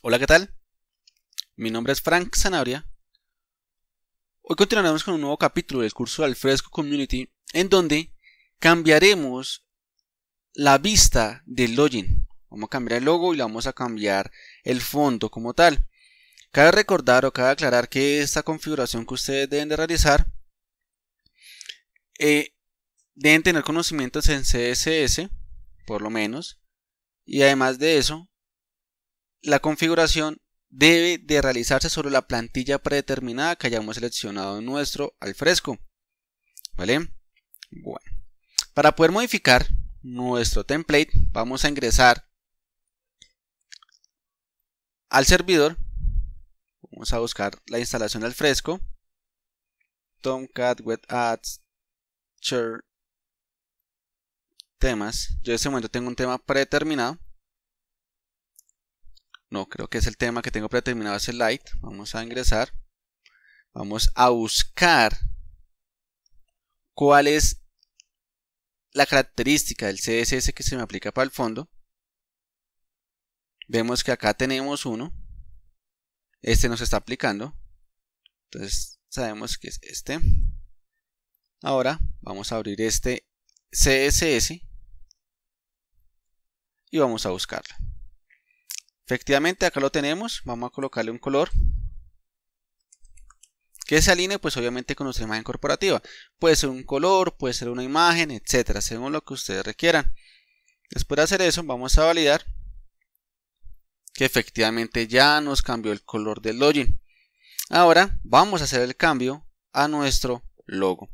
Hola, ¿qué tal? Mi nombre es Frank Zanabria. Hoy continuaremos con un nuevo capítulo del curso de Alfresco Community, en donde cambiaremos la vista del login. Vamos a cambiar el logo y vamos a cambiar el fondo como tal. Cabe recordar o cabe aclarar que esta configuración que ustedes deben de realizar eh, deben tener conocimientos en CSS, por lo menos. Y además de eso, la configuración debe de realizarse sobre la plantilla predeterminada que hayamos seleccionado en nuestro al fresco. ¿Vale? Bueno. Para poder modificar nuestro template, vamos a ingresar al servidor. Vamos a buscar la instalación al fresco. Tomcat Web Ads Temas. Yo en este momento tengo un tema predeterminado. No, creo que es el tema que tengo predeterminado, es el light. Vamos a ingresar. Vamos a buscar cuál es la característica del CSS que se me aplica para el fondo. Vemos que acá tenemos uno. Este nos está aplicando. Entonces sabemos que es este. Ahora vamos a abrir este CSS y vamos a buscarla Efectivamente, acá lo tenemos. Vamos a colocarle un color que se alinee, pues obviamente con nuestra imagen corporativa. Puede ser un color, puede ser una imagen, etcétera, según lo que ustedes requieran. Después de hacer eso, vamos a validar que efectivamente ya nos cambió el color del login. Ahora vamos a hacer el cambio a nuestro logo.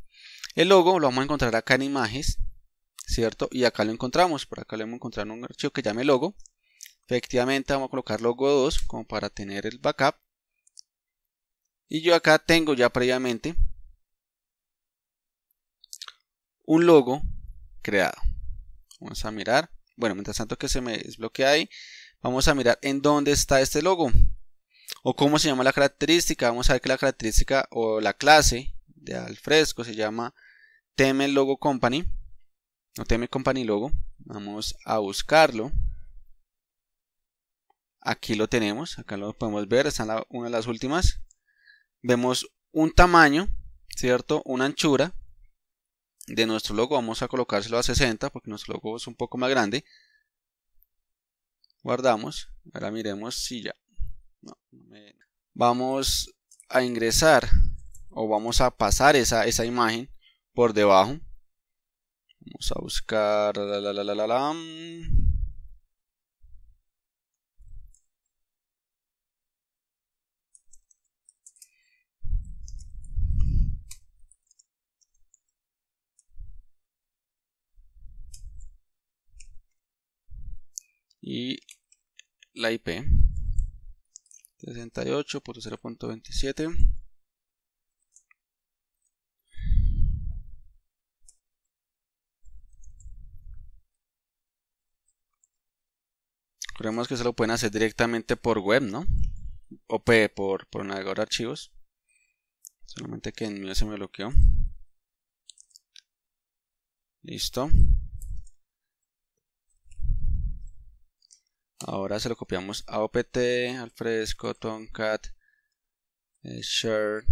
El logo lo vamos a encontrar acá en imágenes, ¿cierto? Y acá lo encontramos, por acá lo hemos encontrado en un archivo que llame logo. Efectivamente vamos a colocar logo 2 como para tener el backup. Y yo acá tengo ya previamente un logo creado. Vamos a mirar. Bueno, mientras tanto que se me desbloquea ahí, vamos a mirar en dónde está este logo. O cómo se llama la característica. Vamos a ver que la característica o la clase de Alfresco se llama Teme Logo Company. No Teme Company Logo. Vamos a buscarlo. Aquí lo tenemos, acá lo podemos ver, está una de las últimas. Vemos un tamaño, ¿cierto? Una anchura de nuestro logo. Vamos a colocárselo a 60 porque nuestro logo es un poco más grande. Guardamos. Ahora miremos si ya. Vamos a ingresar o vamos a pasar esa, esa imagen por debajo. Vamos a buscar... y la IP 0.27 Creemos que se lo pueden hacer directamente por web, ¿no? O por, por navegador archivos. Solamente que en mí se me bloqueó. Listo. Ahora se lo copiamos a OPT, al fresco, Tomcat, eh, Share,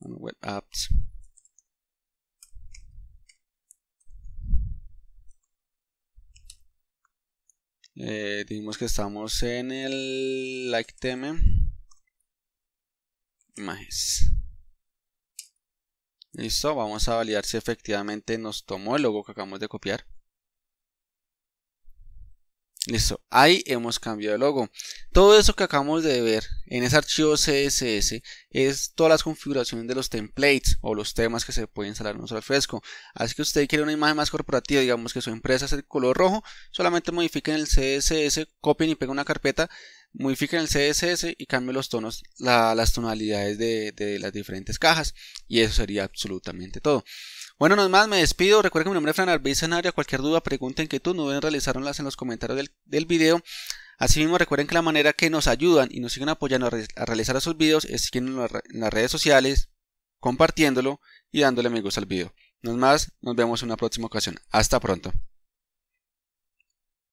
Web Apps. Eh, dijimos que estamos en el like theme imágenes listo vamos a validar si efectivamente nos tomó el logo que acabamos de copiar Listo, ahí hemos cambiado el logo. Todo eso que acabamos de ver en ese archivo CSS es todas las configuraciones de los templates o los temas que se pueden instalar en al fresco. Así que usted quiere una imagen más corporativa, digamos que su empresa es el color rojo, solamente modifiquen el CSS, copien y peguen una carpeta, modifiquen el CSS y cambien los tonos, las tonalidades de las diferentes cajas. Y eso sería absolutamente todo. Bueno, no más, me despido. Recuerden que mi nombre es Fran área. Cualquier duda, pregunten que tú no deben realizárnoslas en los comentarios del, del video. Asimismo, recuerden que la manera que nos ayudan y nos siguen apoyando a, realizar esos videos es siguiendo en las redes sociales, compartiéndolo y dándole me gusta al video. No más, nos vemos en una próxima ocasión. Hasta pronto.